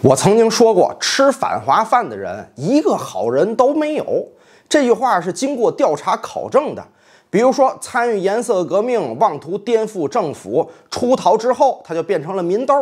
我曾经说过，吃反华饭的人一个好人都没有。这句话是经过调查考证的。比如说，参与颜色革命、妄图颠覆政府、出逃之后，他就变成了民兜，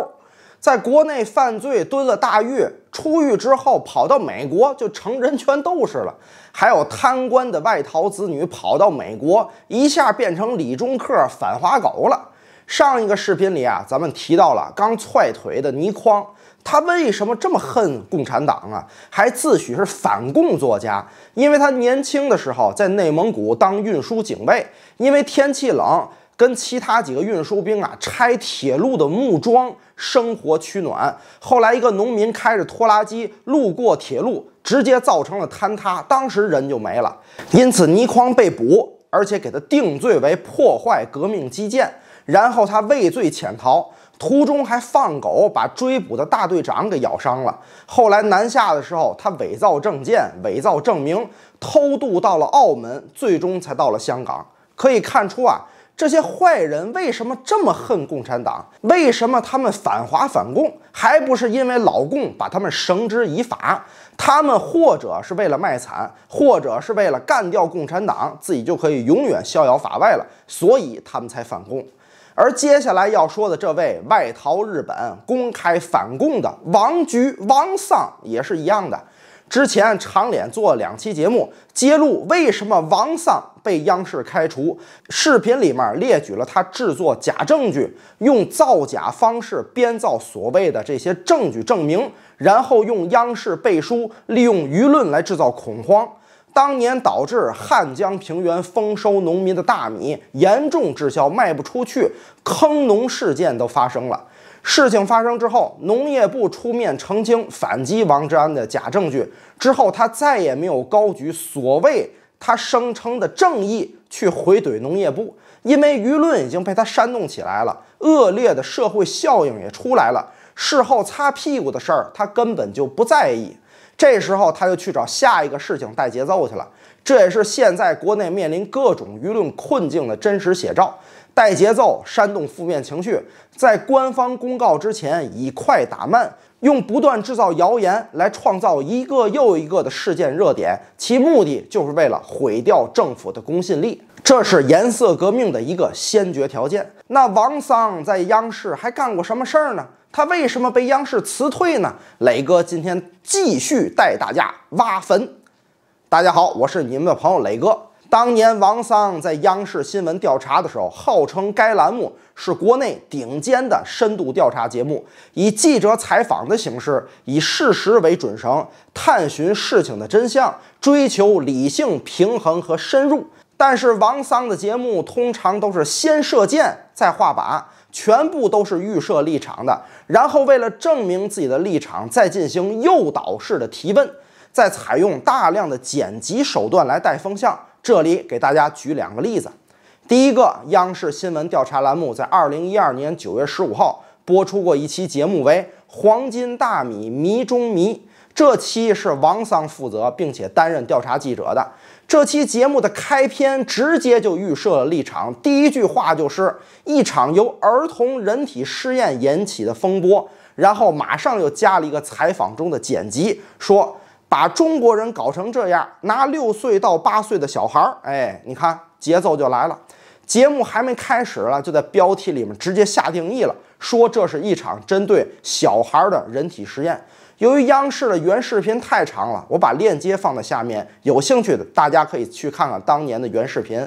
在国内犯罪蹲了大狱，出狱之后跑到美国就成人权斗士了。还有贪官的外逃子女跑到美国，一下变成李钟克反华狗了。上一个视频里啊，咱们提到了刚踹腿的倪匡。他为什么这么恨共产党啊？还自诩是反共作家，因为他年轻的时候在内蒙古当运输警卫，因为天气冷，跟其他几个运输兵啊拆铁路的木桩生活取暖。后来一个农民开着拖拉机路过铁路，直接造成了坍塌，当时人就没了。因此倪匡被捕，而且给他定罪为破坏革命基建，然后他畏罪潜逃。途中还放狗，把追捕的大队长给咬伤了。后来南下的时候，他伪造证件、伪造证明，偷渡到了澳门，最终才到了香港。可以看出啊，这些坏人为什么这么恨共产党？为什么他们反华反共？还不是因为老共把他们绳之以法？他们或者是为了卖惨，或者是为了干掉共产党，自己就可以永远逍遥法外了。所以他们才反共。而接下来要说的这位外逃日本、公开反共的王菊、王丧也是一样的。之前长脸做两期节目，揭露为什么王丧被央视开除。视频里面列举了他制作假证据，用造假方式编造所谓的这些证据证明，然后用央视背书，利用舆论来制造恐慌。当年导致汉江平原丰收农民的大米严重滞销，卖不出去，坑农事件都发生了。事情发生之后，农业部出面澄清，反击王志安的假证据。之后，他再也没有高举所谓他声称的正义去回怼农业部，因为舆论已经被他煽动起来了，恶劣的社会效应也出来了。事后擦屁股的事儿，他根本就不在意。这时候他就去找下一个事情带节奏去了，这也是现在国内面临各种舆论困境的真实写照。带节奏、煽动负面情绪，在官方公告之前以快打慢，用不断制造谣言来创造一个又一个的事件热点，其目的就是为了毁掉政府的公信力，这是颜色革命的一个先决条件。那王桑在央视还干过什么事儿呢？他为什么被央视辞退呢？磊哥今天继续带大家挖坟。大家好，我是你们的朋友磊哥。当年王桑在央视新闻调查的时候，号称该栏目是国内顶尖的深度调查节目，以记者采访的形式，以事实为准绳，探寻事情的真相，追求理性、平衡和深入。但是王桑的节目通常都是先射箭，再画靶。全部都是预设立场的，然后为了证明自己的立场，再进行诱导式的提问，再采用大量的剪辑手段来带风向。这里给大家举两个例子，第一个，央视新闻调查栏目在二零一二年九月十五号播出过一期节目，为《黄金大米迷中迷》。这期是王桑负责，并且担任调查记者的。这期节目的开篇直接就预设了立场，第一句话就是一场由儿童人体试验引起的风波，然后马上又加了一个采访中的剪辑，说把中国人搞成这样，拿六岁到八岁的小孩儿，哎，你看节奏就来了。节目还没开始呢，就在标题里面直接下定义了。说这是一场针对小孩的人体实验。由于央视的原视频太长了，我把链接放在下面，有兴趣的大家可以去看看当年的原视频。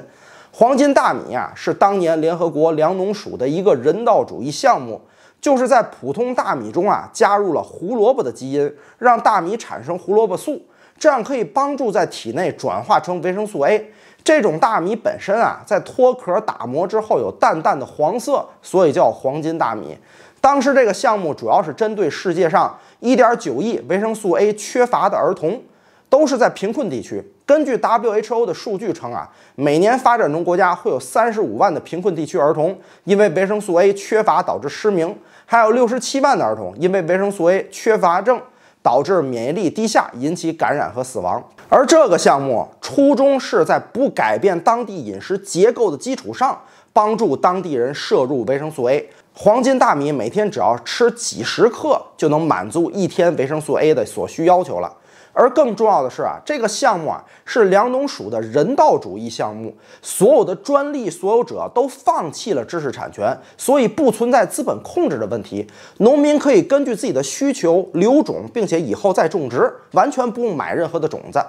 黄金大米啊，是当年联合国粮农署的一个人道主义项目，就是在普通大米中啊加入了胡萝卜的基因，让大米产生胡萝卜素，这样可以帮助在体内转化成维生素 A。这种大米本身啊，在脱壳打磨之后有淡淡的黄色，所以叫黄金大米。当时这个项目主要是针对世界上1.9亿维生素 A 缺乏的儿童，都是在贫困地区。根据 WHO 的数据称啊，每年发展中国家会有35万的贫困地区儿童因为维生素 A 缺乏导致失明，还有67万的儿童因为维生素 A 缺乏症。导致免疫力低下，引起感染和死亡。而这个项目初衷是在不改变当地饮食结构的基础上，帮助当地人摄入维生素 A。黄金大米每天只要吃几十克，就能满足一天维生素 A 的所需要求了。而更重要的是啊，这个项目啊是粮农署的人道主义项目，所有的专利所有者都放弃了知识产权，所以不存在资本控制的问题。农民可以根据自己的需求留种，并且以后再种植，完全不用买任何的种子。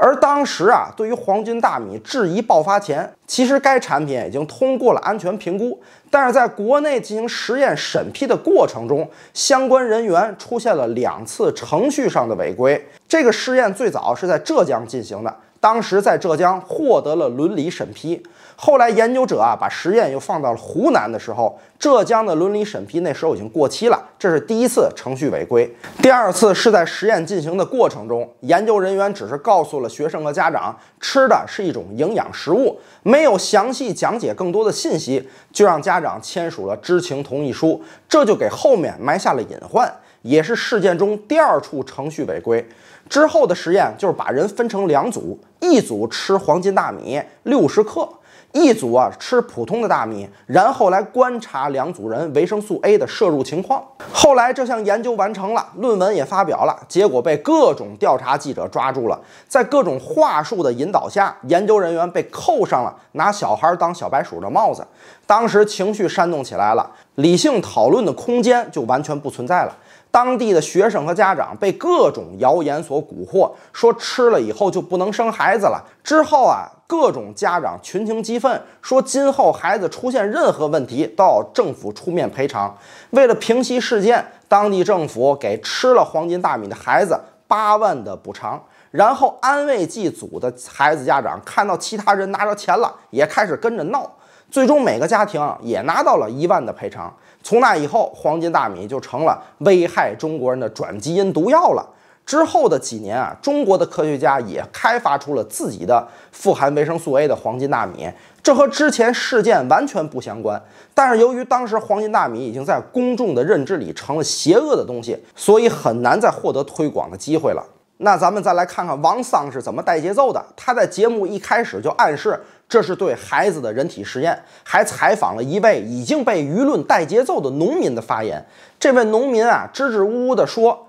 而当时啊，对于黄金大米质疑爆发前，其实该产品已经通过了安全评估，但是在国内进行实验审批的过程中，相关人员出现了两次程序上的违规。这个试验最早是在浙江进行的。当时在浙江获得了伦理审批，后来研究者啊把实验又放到了湖南的时候，浙江的伦理审批那时候已经过期了，这是第一次程序违规。第二次是在实验进行的过程中，研究人员只是告诉了学生和家长吃的是一种营养食物，没有详细讲解更多的信息，就让家长签署了知情同意书，这就给后面埋下了隐患，也是事件中第二处程序违规。之后的实验就是把人分成两组，一组吃黄金大米六十克，一组啊吃普通的大米，然后来观察两组人维生素 A 的摄入情况。后来这项研究完成了，论文也发表了，结果被各种调查记者抓住了，在各种话术的引导下，研究人员被扣上了拿小孩当小白鼠的帽子。当时情绪煽动起来了，理性讨论的空间就完全不存在了。当地的学生和家长被各种谣言所蛊惑，说吃了以后就不能生孩子了。之后啊，各种家长群情激愤，说今后孩子出现任何问题，都要政府出面赔偿。为了平息事件，当地政府给吃了黄金大米的孩子八万的补偿，然后安慰祭祖的孩子家长。看到其他人拿着钱了，也开始跟着闹。最终，每个家庭也拿到了一万的赔偿。从那以后，黄金大米就成了危害中国人的转基因毒药了。之后的几年啊，中国的科学家也开发出了自己的富含维生素 A 的黄金大米，这和之前事件完全不相关。但是，由于当时黄金大米已经在公众的认知里成了邪恶的东西，所以很难再获得推广的机会了。那咱们再来看看王桑是怎么带节奏的。他在节目一开始就暗示这是对孩子的人体实验，还采访了一位已经被舆论带节奏的农民的发言。这位农民啊，支支吾吾地说：“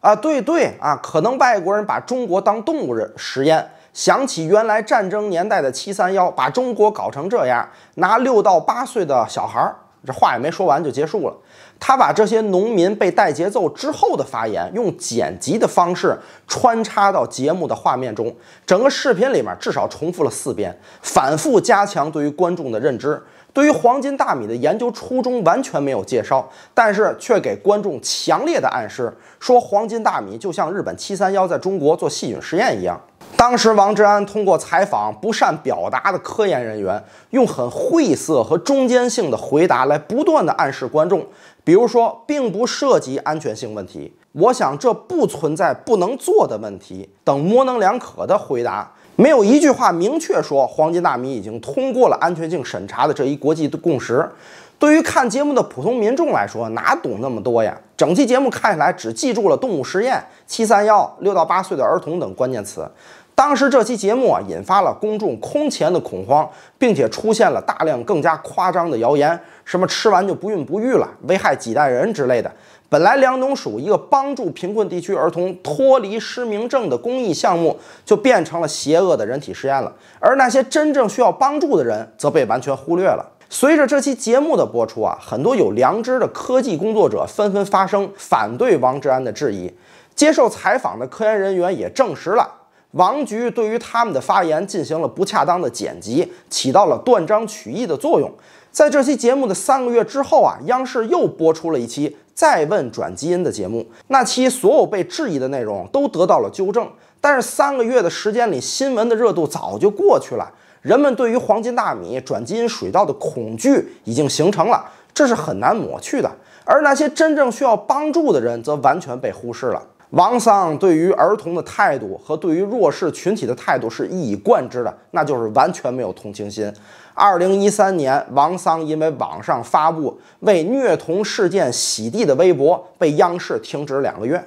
啊，对对啊，可能外国人把中国当动物人实验。想起原来战争年代的七三幺，把中国搞成这样，拿六到八岁的小孩儿。”这话也没说完就结束了。他把这些农民被带节奏之后的发言，用剪辑的方式穿插到节目的画面中，整个视频里面至少重复了四遍，反复加强对于观众的认知。对于黄金大米的研究初衷完全没有介绍，但是却给观众强烈的暗示，说黄金大米就像日本七三幺在中国做细菌实验一样。当时，王志安通过采访不善表达的科研人员，用很晦涩和中间性的回答来不断的暗示观众，比如说，并不涉及安全性问题，我想这不存在不能做的问题等模棱两可的回答，没有一句话明确说黄金大米已经通过了安全性审查的这一国际的共识。对于看节目的普通民众来说，哪懂那么多呀？整期节目看下来，只记住了动物实验、七三幺、六到八岁的儿童等关键词。当时这期节目啊，引发了公众空前的恐慌，并且出现了大量更加夸张的谣言，什么吃完就不孕不育了，危害几代人之类的。本来粮农署一个帮助贫困地区儿童脱离失明症的公益项目，就变成了邪恶的人体实验了。而那些真正需要帮助的人，则被完全忽略了。随着这期节目的播出啊，很多有良知的科技工作者纷纷发声，反对王志安的质疑。接受采访的科研人员也证实了。王菊对于他们的发言进行了不恰当的剪辑，起到了断章取义的作用。在这期节目的三个月之后啊，央视又播出了一期再问转基因的节目。那期所有被质疑的内容都得到了纠正，但是三个月的时间里，新闻的热度早就过去了。人们对于黄金大米、转基因水稻的恐惧已经形成了，这是很难抹去的。而那些真正需要帮助的人则完全被忽视了。王桑对于儿童的态度和对于弱势群体的态度是一以贯之的，那就是完全没有同情心。二零一三年，王桑因为网上发布为虐童事件洗地的微博，被央视停止两个月。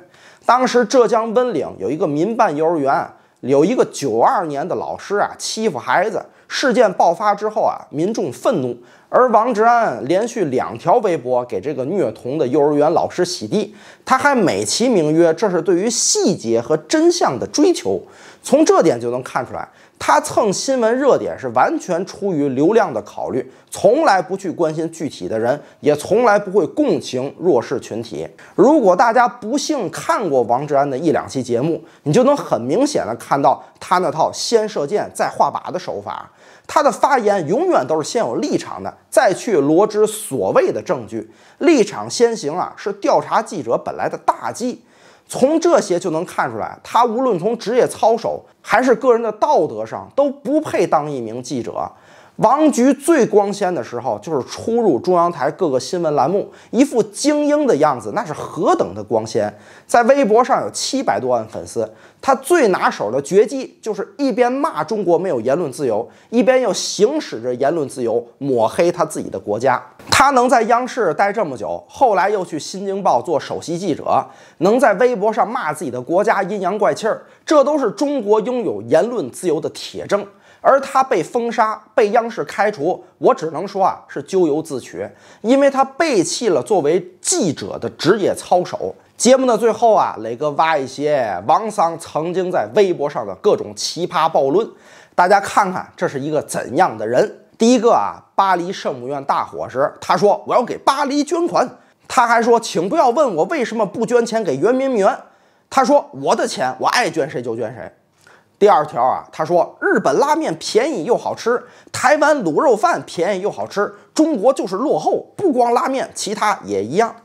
当时，浙江温岭有一个民办幼儿园，有一个九二年的老师啊，欺负孩子。事件爆发之后啊，民众愤怒，而王志安连续两条微博给这个虐童的幼儿园老师洗地，他还美其名曰这是对于细节和真相的追求，从这点就能看出来。他蹭新闻热点是完全出于流量的考虑，从来不去关心具体的人，也从来不会共情弱势群体。如果大家不幸看过王志安的一两期节目，你就能很明显的看到他那套先射箭再画靶的手法。他的发言永远都是先有立场的，再去罗织所谓的证据。立场先行啊，是调查记者本来的大忌。从这些就能看出来，他无论从职业操守还是个人的道德上，都不配当一名记者。王菊最光鲜的时候，就是出入中央台各个新闻栏目，一副精英的样子，那是何等的光鲜！在微博上有七百多万粉丝。他最拿手的绝技，就是一边骂中国没有言论自由，一边又行使着言论自由抹黑他自己的国家。他能在央视待这么久，后来又去《新京报》做首席记者，能在微博上骂自己的国家，阴阳怪气儿。这都是中国拥有言论自由的铁证，而他被封杀、被央视开除，我只能说啊，是咎由自取，因为他背弃了作为记者的职业操守。节目的最后啊，磊哥挖一些王桑曾经在微博上的各种奇葩暴论，大家看看这是一个怎样的人。第一个啊，巴黎圣母院大火时，他说我要给巴黎捐款，他还说请不要问我为什么不捐钱给圆明园。他说：“我的钱，我爱捐谁就捐谁。”第二条啊，他说：“日本拉面便宜又好吃，台湾卤肉饭便宜又好吃，中国就是落后，不光拉面，其他也一样。”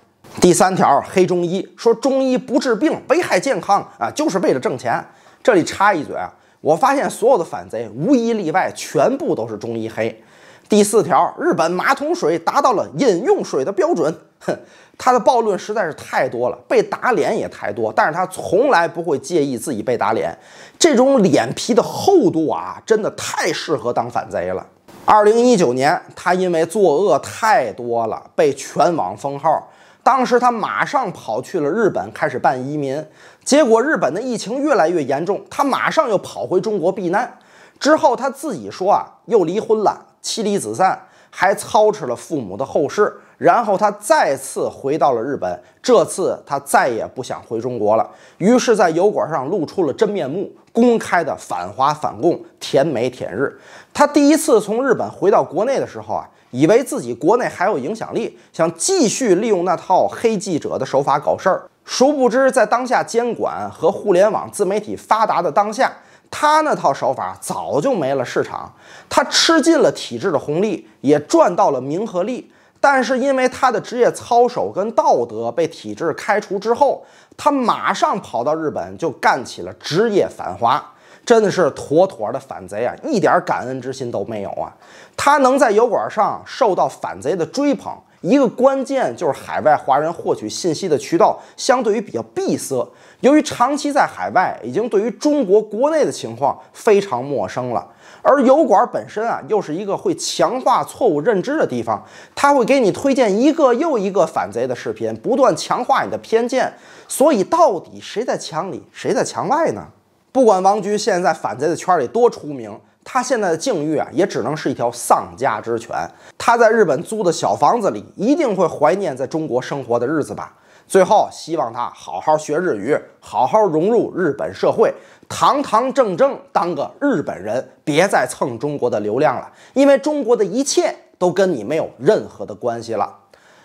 第三条黑中医，说中医不治病，危害健康啊，就是为了挣钱。这里插一嘴啊，我发现所有的反贼无一例外，全部都是中医黑。第四条，日本马桶水达到了饮用水的标准。哼，他的暴论实在是太多了，被打脸也太多，但是他从来不会介意自己被打脸，这种脸皮的厚度啊，真的太适合当反贼了。二零一九年，他因为作恶太多了，被全网封号。当时他马上跑去了日本，开始办移民。结果日本的疫情越来越严重，他马上又跑回中国避难。之后他自己说啊，又离婚了。妻离子散，还操持了父母的后事。然后他再次回到了日本，这次他再也不想回中国了。于是，在油管上露出了真面目，公开的反华反共，舔美舔日。他第一次从日本回到国内的时候啊，以为自己国内还有影响力，想继续利用那套黑记者的手法搞事儿。殊不知，在当下监管和互联网自媒体发达的当下。他那套手法早就没了市场，他吃尽了体制的红利，也赚到了名和利。但是因为他的职业操守跟道德被体制开除之后，他马上跑到日本就干起了职业反华，真的是妥妥的反贼啊！一点感恩之心都没有啊！他能在油管上受到反贼的追捧，一个关键就是海外华人获取信息的渠道相对于比较闭塞。由于长期在海外，已经对于中国国内的情况非常陌生了。而油管本身啊，又是一个会强化错误认知的地方，他会给你推荐一个又一个反贼的视频，不断强化你的偏见。所以，到底谁在墙里，谁在墙外呢？不管王局现在反贼的圈里多出名，他现在的境遇啊，也只能是一条丧家之犬。他在日本租的小房子里，一定会怀念在中国生活的日子吧。最后，希望他好好学日语，好好融入日本社会，堂堂正正当个日本人，别再蹭中国的流量了。因为中国的一切都跟你没有任何的关系了。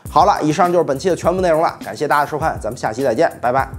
好了，以上就是本期的全部内容了，感谢大家的收看，咱们下期再见，拜拜。